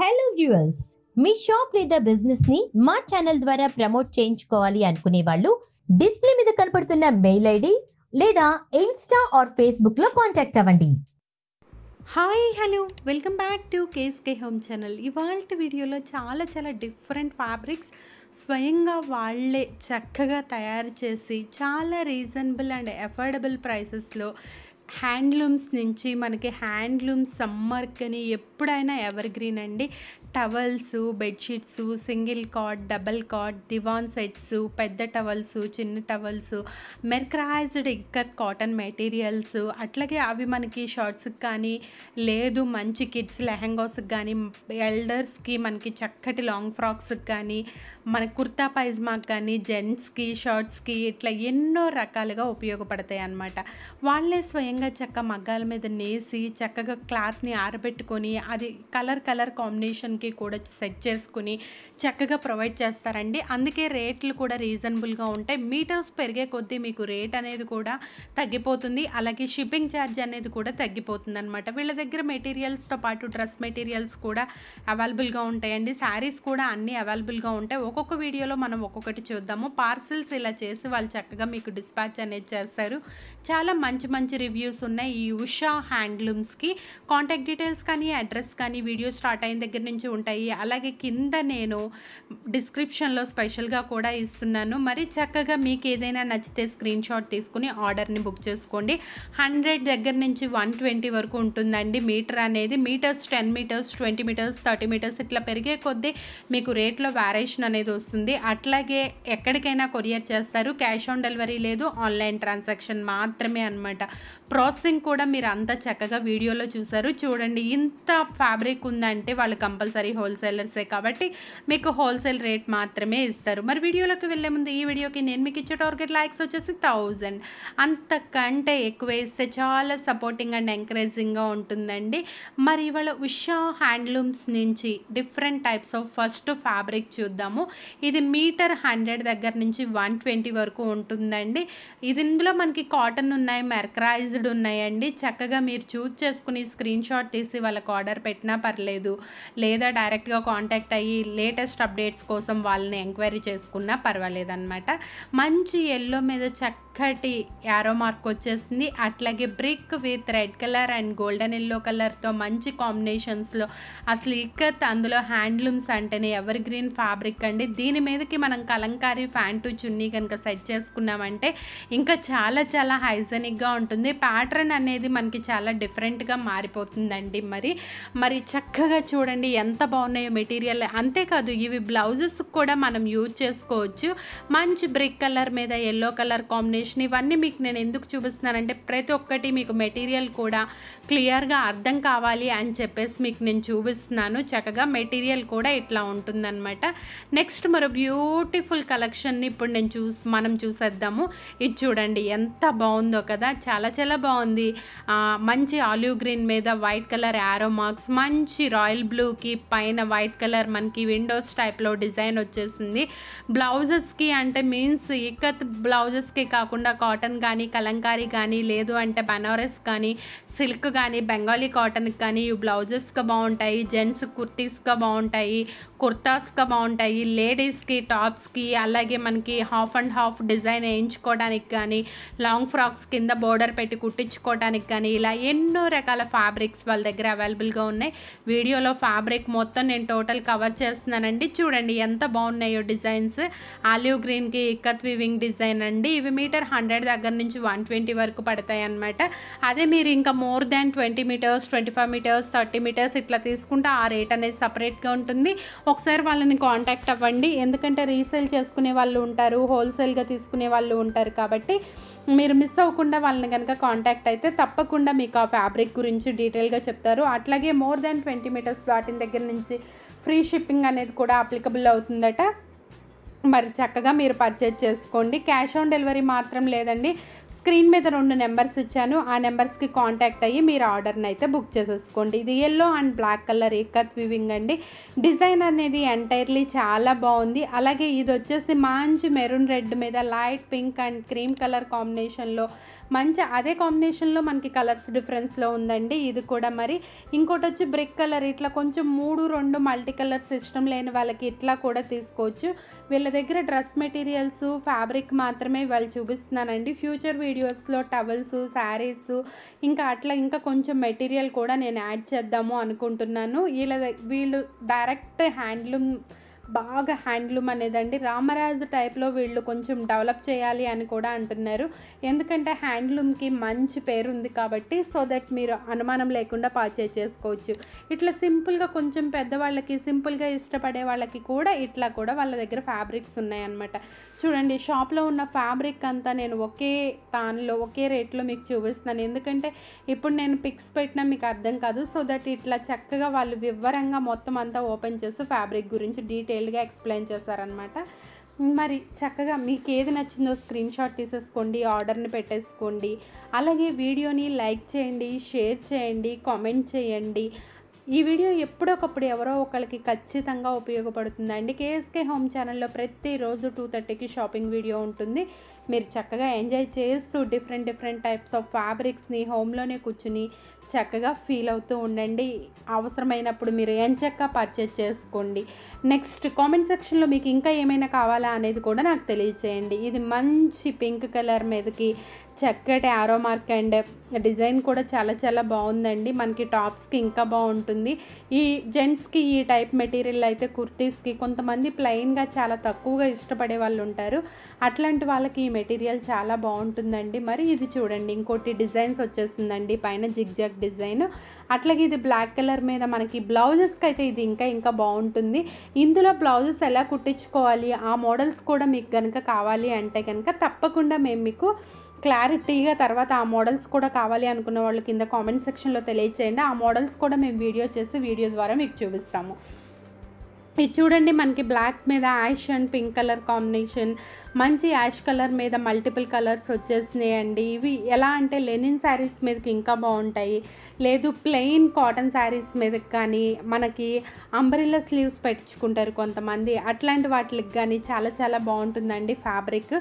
hello viewers మీ shop లేదా business ని మా ఛానల్ ద్వారా ప్రమోట్ చేయించుకోవాలి అనుకునే వాళ్ళు డిస్ప్లే మీద కనపడుతున్న మెయిల్ ఐడి లేదా ఇన్స్టా ఆర్ ఫేస్బుక్ లో కాంటాక్ట్ అవ్వండి hi hello welcome back to KSK home channel ఇవాళ వీడియోలో చాలా చాలా డిఫరెంట్ ఫ్యాబ్రిక్స్ స్వయంగా వాళ్ళే చక్కగా తయారు చేసి చాలా రీజనబుల్ అండ్ అఫోర్డబుల్ ప్రైసెస్లో హ్యాండ్లూమ్స్ నుంచి మనకి హ్యాండ్లూమ్స్ అని ఎప్పుడైనా ఎవర్ గ్రీన్ అండి towels bedsheets single cot double cot divan sets పెద్ద టవల్స్ చిన్న towels mercerised ikat cotton materials అట్లాగే అవి మనకి షార్ట్స్కి కానీ లేదు మంచి కిడ్స్ లెహంగాస్కి కానీ ఎల్డర్స్కి మనకి చక్కటి లాంగ్ ఫ్రాక్స్కి కానీ మన కుర్తా పైజమాకి కానీ జెంట్స్కి షర్ట్స్కి ఇట్లా ఎన్నో రకాలుగా ఉపయోగపడతాయి అన్నమాట వాళ్ళే స్వయంగా చక్క మగ్గాల మీద నేసి చక్కగా క్లాత్ని ఆరబెట్టుకొని అది కలర్ కలర్ కాంబినేషన్కి టైంకి కూడా సెట్ చేసుకుని చక్కగా ప్రొవైడ్ చేస్తారండి అందుకే రేట్లు కూడా రీజనబుల్గా ఉంటాయి మీటర్స్ పెరిగే కొద్దీ మీకు రేట్ అనేది కూడా తగ్గిపోతుంది అలాగే షిప్పింగ్ ఛార్జ్ అనేది కూడా తగ్గిపోతుంది అనమాట వీళ్ళ దగ్గర మెటీరియల్స్తో పాటు డ్రెస్ మెటీరియల్స్ కూడా అవైలబుల్గా ఉంటాయండి శారీస్ కూడా అన్నీ అవైలబుల్గా ఉంటాయి ఒక్కొక్క వీడియోలో మనం ఒక్కొక్కటి చూద్దాము పార్సిల్స్ ఇలా చేసి వాళ్ళు చక్కగా మీకు డిస్పాచ్ అనేది చేస్తారు చాలా మంచి మంచి రివ్యూస్ ఉన్నాయి ఈ ఉషా హ్యాండ్లూమ్స్కి కాంటాక్ట్ డీటెయిల్స్ కానీ అడ్రస్ కానీ వీడియో స్టార్ట్ అయిన దగ్గర నుంచి ఉంటాయి అలాగే కింద నేను డిస్క్రిప్షన్లో స్పెషల్గా కూడా ఇస్తున్నాను మరి చక్కగా మీకు ఏదైనా నచ్చితే స్క్రీన్ షాట్ తీసుకుని ఆర్డర్ని బుక్ చేసుకోండి హండ్రెడ్ దగ్గర నుంచి వన్ ట్వంటీ వరకు ఉంటుందండి మీటర్ అనేది metres ten metres twenty metres thirty metres ఇట్లా పెరిగే కొద్దీ మీకు రేట్లో వ్యారేషన్ అనేది వస్తుంది అట్లాగే ఎక్కడికైనా కొరియర్ చేస్తారు క్యాష్ ఆన్ డెలివరీ లేదు ఆన్లైన్ ట్రాన్సాక్షన్ మాత్రమే అనమాట ప్రాసెసింగ్ కూడా మీరు అంత చక్కగా వీడియోలో చూసారు చూడండి ఇంత ఫ్యాబ్రిక్ ఉందంటే వాళ్ళు కంపల్సరీ తయారీ హోల్సేలర్సే కాబట్టి మీకు హోల్సేల్ రేట్ మాత్రమే ఇస్తారు మరి వీడియోలోకి వెళ్ళే ముందు ఈ వీడియోకి నేను మీకు ఇచ్చే టార్గెట్ లైక్స్ వచ్చేసి థౌజండ్ అంతకంటే ఎక్కువ వేస్తే చాలా సపోర్టింగ్ అండ్ ఎంకరేజింగ్గా ఉంటుందండి మరి ఇవాళ ఉషా హ్యాండ్లూమ్స్ నుంచి different types of first fabric చూద్దాము ఇది మీటర్ హండ్రెడ్ దగ్గర నుంచి వన్ ట్వంటీ వరకు ఉంటుందండి ఇది ఇందులో మనకి కాటన్ ఉన్నాయి మెర్కరైజ్డ్ ఉన్నాయండి చక్కగా మీరు చూజ్ చేసుకుని స్క్రీన్ షాట్ తీసి వాళ్ళకి ఆర్డర్ పెట్టినా పర్లేదు లేదా డైరెక్ట్గా కాంటాక్ట్ అయ్యి లేటెస్ట్ అప్డేట్స్ కోసం వాళ్ళని ఎంక్వైరీ చేసుకున్నా పర్వాలేదన్నమాట మంచి ఎల్లో మీద చక్కటి యారో మార్క్ వచ్చేసింది అట్లాగే brick with red colour and golden yellow కలర్తో మంచి కాంబినేషన్స్లో అసలు ఇక్కత్ అందులో హ్యాండ్లూమ్స్ అంటేనే ఎవర్ గ్రీన్ ఫ్యాబ్రిక్ అండి దీని మీదకి మనం కలంకారీ ఫ్యాంటు చున్నీ కనుక సెట్ చేసుకున్నామంటే ఇంకా చాలా చాలా హైజెనిక్గా ఉంటుంది ప్యాటర్న్ అనేది మనకి చాలా డిఫరెంట్గా మారిపోతుందండి మరి మరి చక్కగా చూడండి ఎంత ఎంత బాగున్నాయో మెటీరియల్ అంతేకాదు ఇవి బ్లౌజెస్ కూడా మనం యూజ్ చేసుకోవచ్చు మంచి బ్రిక్ కలర్ మీద ఎల్లో కలర్ కాంబినేషన్ ఇవన్నీ మీకు నేను ఎందుకు చూపిస్తున్నానంటే ప్రతి ఒక్కటి మీకు మెటీరియల్ కూడా క్లియర్గా అర్థం కావాలి అని చెప్పేసి మీకు నేను చూపిస్తున్నాను చక్కగా మెటీరియల్ కూడా ఇట్లా ఉంటుందన్నమాట నెక్స్ట్ మరో బ్యూటిఫుల్ కలెక్షన్ని ఇప్పుడు నేను చూసి మనం చూసేద్దాము ఇది చూడండి ఎంత బాగుందో కదా చాలా చాలా బాగుంది మంచి ఆలివ్ గ్రీన్ మీద వైట్ కలర్ యారో మార్క్స్ మంచి రాయల్ బ్లూకి పైన వైట్ కలర్ మనకి విండోస్ టైప్లో డిజైన్ వచ్చేసింది బ్లౌజెస్కి అంటే మీన్స్ ఇక్కత్ బ్లౌజెస్కి కాకుండా కాటన్ కానీ కలంకారీ కానీ లేదు అంటే బనారస్ కానీ సిల్క్ కానీ బెంగాలీ కాటన్కి కానీ ఇవి బ్లౌజెస్గా బాగుంటాయి జెంట్స్ కుర్తీస్గా బాగుంటాయి కుర్తాస్గా బాగుంటాయి లేడీస్కి టాప్స్కి అలాగే మనకి హాఫ్ అండ్ హాఫ్ డిజైన్ వేయించుకోవడానికి కానీ లాంగ్ ఫ్రాక్స్ కింద బోర్డర్ పెట్టి కుట్టించుకోవడానికి కానీ ఇలా ఎన్నో రకాల ఫ్యాబ్రిక్స్ వాళ్ళ దగ్గర అవైలబుల్గా ఉన్నాయి వీడియోలో ఫ్యాబ్రిక్ మొత్తం మొత్తం నేను టోటల్ కవర్ చేస్తున్నానండి చూడండి ఎంత బాగున్నాయో డిజైన్స్ ఆలివ్ గ్రీన్కి ఇక్కత్ వివింగ్ డిజైన్ అండి ఇవి మీటర్ హండ్రెడ్ దగ్గర నుంచి వన్ ట్వంటీ వరకు పడతాయి అనమాట అదే మీరు ఇంకా more than twenty metres twenty five metres thirty metres ఇట్లా తీసుకుంటే ఆ రేట్ అనేది సపరేట్గా ఉంటుంది ఒకసారి వాళ్ళని కాంటాక్ట్ అవ్వండి ఎందుకంటే రీసేల్ చేసుకునే వాళ్ళు ఉంటారు హోల్సేల్గా తీసుకునే వాళ్ళు ఉంటారు కాబట్టి మీరు మిస్ అవ్వకుండా వాళ్ళని కనుక కాంటాక్ట్ అయితే తప్పకుండా మీకు ఆ ఫ్యాబ్రిక్ గురించి డీటెయిల్గా చెప్తారు అట్లాగే మోర్ దాన్ ట్వంటీ మీటర్స్ దాటిన దగ్గర నుంచి ఫ్రీ షిప్పింగ్ అనేది కూడా అప్లికబుల్ అవుతుందట మరి చక్కగా మీరు పర్చేజ్ చేసుకోండి క్యాష్ ఆన్ డెలివరీ మాత్రం లేదండి స్క్రీన్ మీద రెండు నెంబర్స్ ఇచ్చాను ఆ నెంబర్స్కి కాంటాక్ట్ అయ్యి మీరు ఆర్డర్ని అయితే బుక్ చేసేసుకోండి ఇది yellow and black colour ikat weaving అండి డిజైన్ అనేది ఎంటైర్లీ చాలా బాగుంది అలాగే ఇది వచ్చేసి మంచి మెరూన్ రెడ్ మీద light pink and cream colour కాంబినేషన్లో మంచి అదే కాంబినేషన్లో మనకి కలర్స్ డిఫరెన్స్లో ఉందండి ఇది కూడా మరి ఇంకోటి వచ్చి బ్రిక్ కలర్ ఇట్లా కొంచెం మూడు రెండు మల్టీ కలర్స్ ఇష్టం లేని వాళ్ళకి ఇట్లా కూడా తీసుకోవచ్చు వీళ్ళ దగ్గర డ్రెస్ మెటీరియల్స్ ఫ్యాబ్రిక్ మాత్రమే వాళ్ళు చూపిస్తున్నానండి ఫ్యూచర్ వీడియోస్లో టవల్స్ శారీస్ ఇంకా అట్లా ఇంకా కొంచెం మెటీరియల్ కూడా నేను యాడ్ చేద్దాము అనుకుంటున్నాను వీళ్ళ వీళ్ళు డైరెక్ట్ హ్యాండ్లూమ్ బాగా హ్యాండ్లూమ్ అనేదండి రామరాజు టైప్లో వీళ్ళు కొంచెం డెవలప్ చేయాలి అని కూడా అంటున్నారు ఎందుకంటే హ్యాండ్లూమ్కి మంచి పేరు ఉంది కాబట్టి సో దట్ మీరు అనుమానం లేకుండా పర్చేజ్ చేసుకోవచ్చు ఇట్లా సింపుల్గా కొంచెం పెద్దవాళ్ళకి సింపుల్గా ఇష్టపడే వాళ్ళకి కూడా ఇట్లా కూడా వాళ్ళ దగ్గర ఫ్యాబ్రిక్స్ ఉన్నాయన్నమాట చూడండి షాప్లో ఉన్న ఫ్యాబ్రిక్ అంతా నేను ఒకే తానులో ఒకే రేట్లో మీకు చూపిస్తాను ఎందుకంటే ఇప్పుడు నేను పిక్స్ పెట్టినా మీకు అర్థం కాదు సో దట్ ఇట్లా చక్కగా వాళ్ళు వివరంగా మొత్తం అంతా ఓపెన్ చేసి ఫ్యాబ్రిక్ గురించి డీటెయిల్ డీటెయిల్డ్గా ఎక్స్ప్లెయిన్ చేశారనమాట మరి చక్కగా మీకు ఏది నచ్చిందో స్క్రీన్ షాట్ తీసేసుకోండి ఆర్డర్ని పెట్టేసుకోండి అలాగే వీడియోని లైక్ చేయండి షేర్ చేయండి కామెంట్ చేయండి ఈ వీడియో ఎప్పుడొకప్పుడు ఎవరో ఒకరికి ఖచ్చితంగా ఉపయోగపడుతుందండి కేఎస్కే హోమ్ ఛానల్లో ప్రతిరోజు టూ థర్టీకి షాపింగ్ వీడియో ఉంటుంది మీరు చక్కగా ఎంజాయ్ చేస్తూ డిఫరెంట్ డిఫరెంట్ టైప్స్ ఆఫ్ ఫ్యాబ్రిక్స్ని హోమ్లోనే కూర్చుని చక్కగా ఫీల్ అవుతూ ఉండండి అవసరమైనప్పుడు మీరు ఎంచక్క పర్చేజ్ చేసుకోండి నెక్స్ట్ కామెంట్ సెక్షన్లో మీకు ఇంకా ఏమైనా కావాలా అనేది కూడా నాకు తెలియచేయండి ఇది మంచి పింక్ కలర్ మీదకి చక్కటి ఆరో మార్క్ అండ్ డిజైన్ కూడా చాలా చాలా బాగుందండి మనకి టాప్స్కి ఇంకా బాగుంటుంది ఈ జెంట్స్కి ఈ టైప్ మెటీరియల్ అయితే కుర్తీస్కి కొంతమంది ప్లెయిన్గా చాలా తక్కువగా ఇష్టపడే వాళ్ళు ఉంటారు అట్లాంటి వాళ్ళకి ఈ మెటీరియల్ చాలా బాగుంటుందండి మరి ఇది చూడండి ఇంకోటి డిజైన్స్ వచ్చేసిందండి పైన జిగ్జాగ్ డిజైన్ అట్లాగే ఇది బ్లాక్ కలర్ మీద మనకి బ్లౌజెస్కి అయితే ఇది ఇంకా ఇంకా బాగుంటుంది ఇందులో బ్లౌజెస్ ఎలా కుట్టించుకోవాలి ఆ మోడల్స్ కూడా మీకు కనుక కావాలి అంటే కనుక తప్పకుండా మేము మీకు క్లారిటీగా తర్వాత ఆ మోడల్స్ కూడా కావాలి అనుకున్న వాళ్ళు కింద కామెంట్ సెక్షన్లో తెలియచేయండి ఆ మోడల్స్ కూడా మేము వీడియో చేసి వీడియో ద్వారా మీకు చూపిస్తాము ఇది చూడండి మనకి బ్లాక్ మీద ash and pink colour combination మంచి యాష్ కలర్ మీద మల్టిపుల్ కలర్స్ వచ్చేసినాయండి ఇవి ఎలా అంటే లెనిన్ శారీస్ మీదకి ఇంకా బాగుంటాయి లేదు ప్లెయిన్ కాటన్ శారీస్ మీదకి కానీ మనకి అంబ్రిల్లా స్లీవ్స్ పెట్టుకుంటారు కొంతమంది అట్లాంటి వాటికి కానీ చాలా చాలా బాగుంటుందండి ఫ్యాబ్రిక్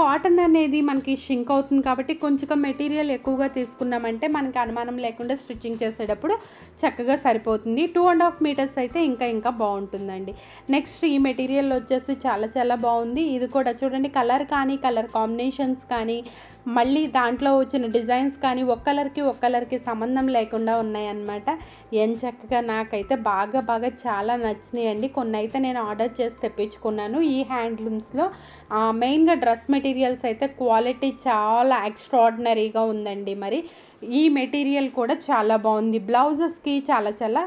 కాటన్ అనేది మనకి షింక్ అవుతుంది కాబట్టి కొంచెం మెటీరియల్ ఎక్కువగా తీసుకున్నామంటే మనకి అనుమానం లేకుండా స్టిచ్చింగ్ చేసేటప్పుడు చక్కగా సరిపోతుంది టూ అండ్ హాఫ్ మీటర్స్ అయితే ఇంకా ఇంకా బాగుంటుందండి అండి నెక్స్ట్ ఈ మెటీరియల్ వచ్చేసి చాలా చాలా బాగుంది ఇది కూడా చూడండి కలర్ కానీ కలర్ కాంబినేషన్స్ కానీ మళ్ళీ దాంట్లో వచ్చిన డిజైన్స్ కానీ ఒక కలర్కి ఒక కలర్కి సంబంధం లేకుండా ఉన్నాయన్నమాట ఏం చక్కగా నాకైతే బాగా బాగా చాలా నచ్చినాయండి కొన్ని అయితే నేను ఆర్డర్ చేసి తెప్పించుకున్నాను ఈ హ్యాండ్లూమ్స్లో మెయిన్గా డ్రెస్ మెటీరియల్స్ అయితే క్వాలిటీ చాలా ఎక్స్ట్రాడినరీగా ఉందండి మరి ఈ మెటీరియల్ కూడా చాలా బాగుంది బ్లౌజెస్కి చాలా చాలా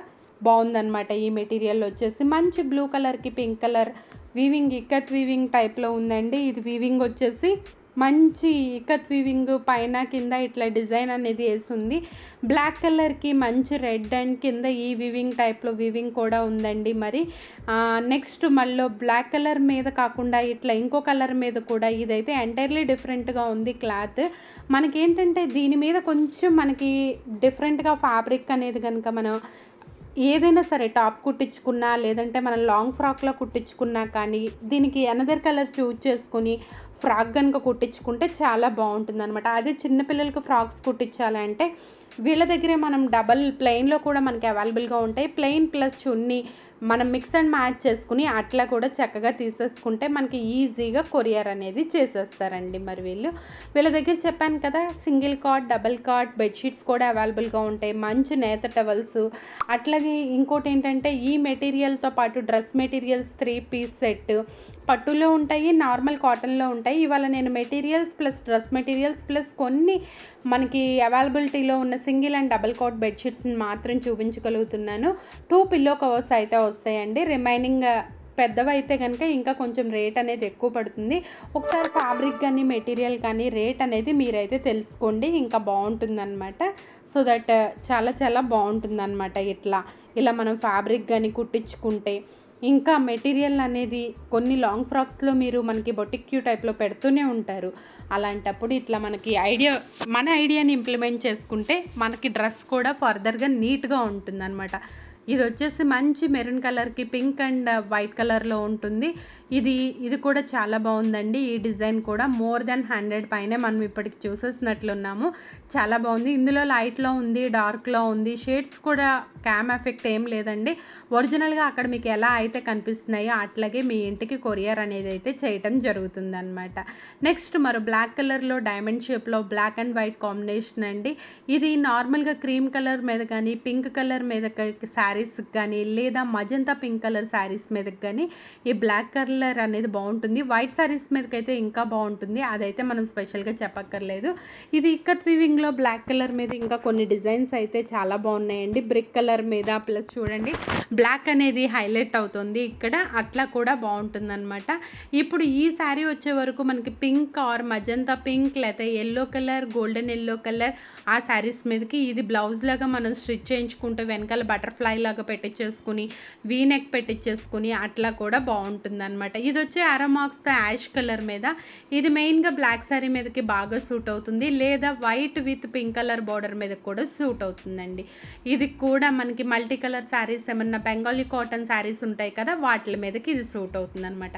బాగుందనమాట ఈ మెటీరియల్ వచ్చేసి మంచి బ్లూ కలర్కి pink colour weaving ikat weaving టైప్లో ఉందండి ఇది వీవింగ్ వచ్చేసి మంచి ఇకత్ వీవింగ్ పైన కింద ఇట్లా డిజైన్ అనేది వేసింది బ్లాక్ కలర్కి మంచి రెడ్ అండ్ కింద ఈ వీవింగ్ టైప్లో వీవింగ్ కూడా ఉందండి మరి నెక్స్ట్ మళ్ళీ బ్లాక్ కలర్ మీద కాకుండా ఇట్లా ఇంకో కలర్ మీద కూడా ఇదైతే ఎంటైర్లీ డిఫరెంట్గా ఉంది క్లాత్ మనకేంటంటే దీని మీద కొంచెం మనకి డిఫరెంట్గా ఫ్యాబ్రిక్ అనేది కనుక మనం ఏదైనా సరే టాప్ కుట్టించుకున్నా లేదంటే మనం లాంగ్ ఫ్రాక్లో కుట్టించుకున్నా కానీ దీనికి అనదర్ కలర్ చూజ్ చేసుకుని ఫ్రాక్ కనుక కుట్టించుకుంటే చాలా బాగుంటుంది అనమాట అదే చిన్నపిల్లలకు ఫ్రాక్స్ కుట్టించాలంటే వీళ్ళ దగ్గరే మనం డబల్ ప్లెయిన్లో కూడా మనకి అవైలబుల్గా ఉంటాయి ప్లెయిన్ ప్లస్ చున్నీ మనం మిక్స్ అండ్ మ్యాచ్ చేసుకుని అట్లా కూడా చక్కగా తీసేసుకుంటే మనకి ఈజీగా కొరియర్ అనేది చేసేస్తారండి మరి వీళ్ళు వీళ్ళ దగ్గర చెప్పాను కదా single card double card bedsheets కూడా అవైలబుల్గా ఉంటాయి మంచి నేత టవల్స్ అట్లాగే ఇంకోటి ఏంటంటే ఈ మెటీరియల్తో పాటు dress materials three piece set పట్టులో ఉంటాయి నార్మల్ కాటన్లో ఉంటాయి ఇవాళ నేను materials plus dress materials plus కొన్ని మనకి అవైలబిలిటీలో ఉన్న సింగిల్ అండ్ డబల్ కోట్ బెడ్షీట్స్ని మాత్రం చూపించగలుగుతున్నాను టూ పిల్లో కవర్స్ అయితే వస్తాయండి రిమైనింగ్ పెద్దవైతే కనుక ఇంకా కొంచెం రేట్ అనేది ఎక్కువ పడుతుంది ఒకసారి ఫ్యాబ్రిక్ కానీ మెటీరియల్ కానీ రేట్ అనేది మీరైతే తెలుసుకోండి ఇంకా బాగుంటుందన్నమాట సో దట్ చాలా చాలా బాగుంటుందన్నమాట ఇట్లా ఇలా మనం ఫ్యాబ్రిక్ కానీ కుట్టించుకుంటే ఇంకా మెటీరియల్ అనేది కొన్ని లాంగ్ ఫ్రాక్స్లో మీరు మనకి బొటిక్యూ టైప్లో పెడుతూనే ఉంటారు అలాంటప్పుడు ఇట్లా మనకి ఐడియా మన ఐడియాని ఇంప్లిమెంట్ చేసుకుంటే మనకి డ్రెస్ కూడా ఫర్దర్గా నీట్గా ఉంటుందన్నమాట ఇది వచ్చేసి మంచి మెరూన్ కలర్కి పింక్ అండ్ వైట్ కలర్లో ఉంటుంది ఇది ఇది కూడా చాలా బాగుందండి ఈ డిజైన్ కూడా మోర్ దెన్ హండ్రెడ్ పైనే మనం ఇప్పటికి చూసేసినట్లున్నాము చాలా బాగుంది ఇందులో లైట్లో ఉంది డార్క్లో ఉంది షేడ్స్ కూడా క్యామ్ ఎఫెక్ట్ ఏం లేదండి ఒరిజినల్గా అక్కడ మీకు ఎలా అయితే కనిపిస్తున్నాయో అట్లాగే మీ ఇంటికి కొరియర్ అనేది అయితే చేయటం జరుగుతుంది అనమాట నెక్స్ట్ మరో బ్లాక్ కలర్లో డైమండ్ షేప్లో బ్లాక్ అండ్ వైట్ కాంబినేషన్ అండి ఇది నార్మల్గా క్రీమ్ కలర్ మీద కానీ పింక్ కలర్ మీద శారీస్కి కానీ లేదా మజంతా పింక్ కలర్ శారీస్ మీదకి కానీ ఈ బ్లాక్ కలర్ కలర్ అనేది బాగుంటుంది వైట్ సారీస్ మీదకైతే ఇంకా బాగుంటుంది అదైతే మనం స్పెషల్గా చెప్పక్కర్లేదు ఇది ఇక్కత్ వివింగ్లో బ్లాక్ కలర్ మీద ఇంకా కొన్ని డిజైన్స్ అయితే చాలా బాగున్నాయండి బ్రిక్ కలర్ మీద ప్లస్ చూడండి బ్లాక్ అనేది హైలైట్ అవుతుంది ఇక్కడ అట్లా కూడా బాగుంటుందన్నమాట ఇప్పుడు ఈ శారీ వచ్చే వరకు మనకి పింక్ ఆర్ మజంతా పింక్ లేకపోతే yellow colour golden yellow colour ఆ శారీస్ మీదకి ఇది బ్లౌజ్ లాగా మనం స్టిచ్ చేయించుకుంటే వెనకాల బటర్ఫ్లై లాగా పెట్టించేసుకుని వీనెక్ పెట్టించేసుకుని అట్లా కూడా బాగుంటుంది అనమాట ఇది వచ్చి అరమాక్స్తో యాష్ కలర్ మీద ఇది మెయిన్గా బ్లాక్ శారీ మీదకి బాగా సూట్ అవుతుంది లేదా white with pink colour border మీద కూడా సూట్ అవుతుందండి ఇది కూడా మనకి మల్టీ కలర్ శారీస్ ఏమన్నా బెంగాలీ కాటన్ శారీస్ ఉంటాయి కదా వాటి మీదకి ఇది సూట్ అవుతుంది అనమాట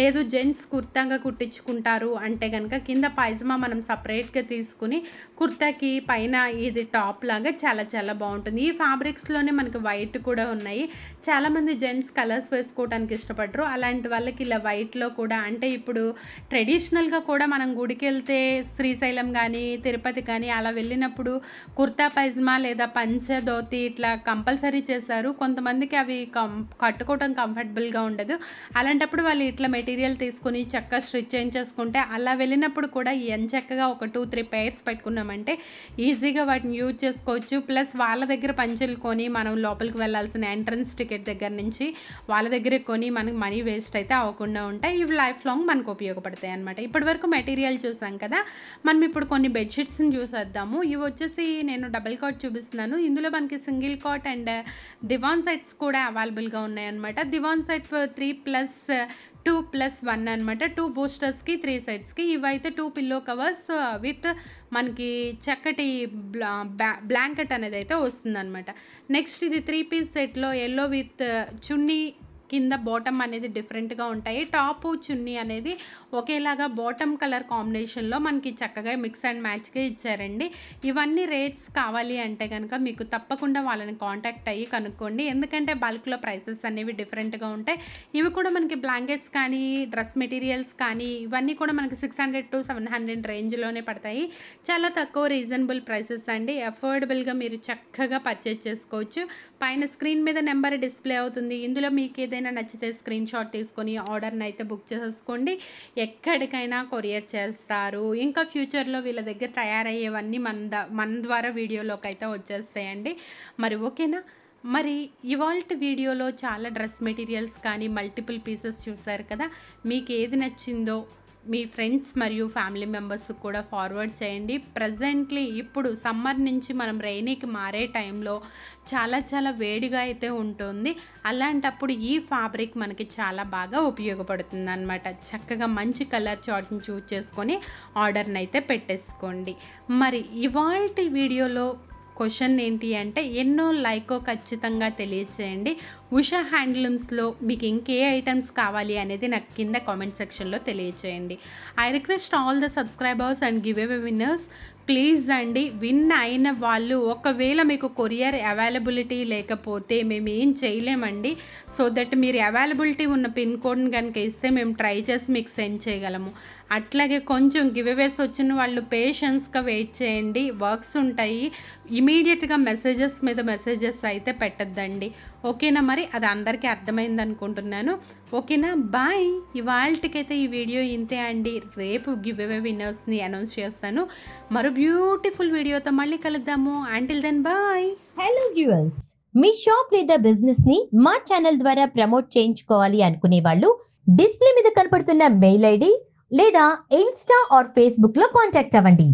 లేదు జెంట్స్ కుర్తాగా కుట్టించుకుంటారు అంటే కనుక కింద పైజమా మనం సపరేట్గా తీసుకుని కుర్తాకి పైన ఇది టాప్ లాగా చాలా చాలా బాగుంటుంది ఈ ఫ్యాబ్రిక్స్లోనే మనకి వైట్ కూడా ఉన్నాయి చాలామంది జెంట్స్ కలర్స్ వేసుకోవడానికి ఇష్టపడరు అలాంటి వాళ్ళ వాళ్ళకి ఇలా వైట్లో కూడా అంటే ఇప్పుడు ట్రెడిషనల్గా కూడా మనం గుడికి వెళ్తే శ్రీశైలం కానీ తిరుపతి కానీ అలా వెళ్ళినప్పుడు కుర్తా పైజమా లేదా పంచదోతి ఇట్లా కంపల్సరీ చేశారు కొంతమందికి అవి కం కట్టుకోవటం కంఫర్టబుల్గా ఉండదు అలాంటప్పుడు వాళ్ళు ఇట్లా మెటీరియల్ తీసుకుని చక్కగా స్టిచ్ చేయించేసుకుంటే అలా వెళ్ళినప్పుడు కూడా ఎంచక్కగా ఒక టూ త్రీ పెయిర్స్ పెట్టుకున్నామంటే ఈజీగా వాటిని యూజ్ చేసుకోవచ్చు ప్లస్ వాళ్ళ దగ్గర పంచెలు కొని మనం లోపలికి వెళ్ళాల్సిన ఎంట్రన్స్ టికెట్ దగ్గర నుంచి వాళ్ళ దగ్గర కొని మనకి మనీ వేస్ట్ అయితే అవ్వకుండా ఉంటాయి ఇవి లైఫ్ లాంగ్ మనకు ఉపయోగపడతాయి అనమాట ఇప్పటివరకు మెటీరియల్ చూసాం కదా మనం ఇప్పుడు కొన్ని బెడ్షీట్స్ని చూసేద్దాము ఇవి వచ్చేసి నేను డబుల్ కాట్ చూపిస్తున్నాను ఇందులో మనకి single cot and divan sets కూడా అవైలబుల్గా ఉన్నాయన్నమాట divan set three plus two plus one అనమాట టూ బూస్టర్స్కి త్రీ సైడ్స్కి ఇవైతే టూ పిల్లో కవర్స్ విత్ మనకి చక్కటి బ్లాంకెట్ అనేది అయితే వస్తుందనమాట నెక్స్ట్ ఇది త్రీ పీస్ సెట్లో ఎల్లో విత్ చున్నీ కింద బాటమ్ అనేది డిఫరెంట్గా ఉంటాయి టాప్ చున్నీ అనేది ఒకేలాగా బాటమ్ కలర్ కాంబినేషన్లో మనకి చక్కగా మిక్స్ అండ్ మ్యాచ్గా ఇచ్చారండి ఇవన్నీ రేట్స్ కావాలి అంటే కనుక మీకు తప్పకుండా వాళ్ళని కాంటాక్ట్ అయ్యి కనుక్కోండి ఎందుకంటే బల్క్లో ప్రైసెస్ అనేవి డిఫరెంట్గా ఉంటాయి ఇవి కూడా మనకి బ్లాంకెట్స్ కానీ డ్రెస్ మెటీరియల్స్ కానీ ఇవన్నీ కూడా మనకి six hundred to seven hundred రేంజ్లోనే పడతాయి చాలా తక్కువ రీజనబుల్ ప్రైసెస్ అండి అఫోర్డబుల్గా మీరు చక్కగా పర్చేజ్ చేసుకోవచ్చు పైన స్క్రీన్ మీద నెంబర్ డిస్ప్లే అవుతుంది ఇందులో మీకు ఏదైనా నచ్చితే స్క్రీన్ షాట్ తీసుకొని ఆర్డర్ని అయితే బుక్ చేసేసుకోండి ఎక్కడికైనా కొరియర్ చేస్తారు ఇంకా ఫ్యూచర్లో వీళ్ళ దగ్గర తయారయ్యేవన్నీ మన మన ద్వారా వీడియోలోకి అయితే వచ్చేస్తాయండి మరి ఓకేనా మరి ఇవాల్ట్ వీడియోలో చాలా డ్రెస్ మెటీరియల్స్ కానీ మల్టిపుల్ పీసెస్ చూసారు కదా మీకు ఏది నచ్చిందో మీ ఫ్రెండ్స్ మరియు ఫ్యామిలీ మెంబర్స్ కూడా ఫార్వర్డ్ చేయండి ప్రజెంట్లీ ఇప్పుడు సమ్మర్ నుంచి మనం రైనీకి మారే టైంలో చాలా చాలా వేడిగా అయితే ఉంటుంది అలాంటప్పుడు ఈ ఫ్యాబ్రిక్ మనకి చాలా బాగా ఉపయోగపడుతుంది అనమాట చక్కగా మంచి కలర్ చాట్ని చూజ్ చేసుకొని ఆర్డర్ని అయితే పెట్టేసుకోండి మరి ఇవాళ వీడియోలో క్వశ్చన్ ఏంటి అంటే ఎన్నో లైకో ఖచ్చితంగా తెలియచేయండి ఉషా హ్యాండ్లూమ్స్లో మీకు ఇంకే ఐటమ్స్ కావాలి అనేది నాకు కింద కామెంట్ సెక్షన్లో తెలియచేయండి I request all the subscribers and give away winners please అండి విన్ అయిన వాళ్ళు ఒకవేళ మీకు కొరియర్ అవైలబిలిటీ లేకపోతే మేము ఏం చేయలేమండి సో దట్ మీరు అవైలబిలిటీ ఉన్న పిన్ కోడ్ని కనుక ఇస్తే మేము ట్రై చేసి మీకు సెండ్ చేయగలము అట్లాగే కొంచెం గివ్అవేస్ వచ్చిన వాళ్ళు పేషెన్స్గా వెయిట్ చేయండి వర్క్స్ ఉంటాయి ఇమీడియట్గా మెసేజెస్ మీద మెసేజెస్ అయితే పెట్టద్దండి ఓకేనా మరి మరి అది అందరికీ అర్థమైంది అనుకుంటున్నాను ఓకేనా బాయ్ ఇవాళకైతే ఈ వీడియో ఇంతే అండి రేపు గివ్ అవే విన్నర్స్ని అనౌన్స్ చేస్తాను మరో బ్యూటిఫుల్ వీడియోతో మళ్ళీ కలుద్దాము until then bye hello viewers మీ షాప్ లేదా బిజినెస్ ని మా ఛానల్ ద్వారా ప్రమోట్ చేయించుకోవాలి అనుకునే వాళ్ళు డిస్ప్లే మీద కనపడుతున్న మెయిల్ ఐడి లేదా ఇన్స్టా ఆర్ ఫేస్బుక్ లో కాంటాక్ట్ అవ్వండి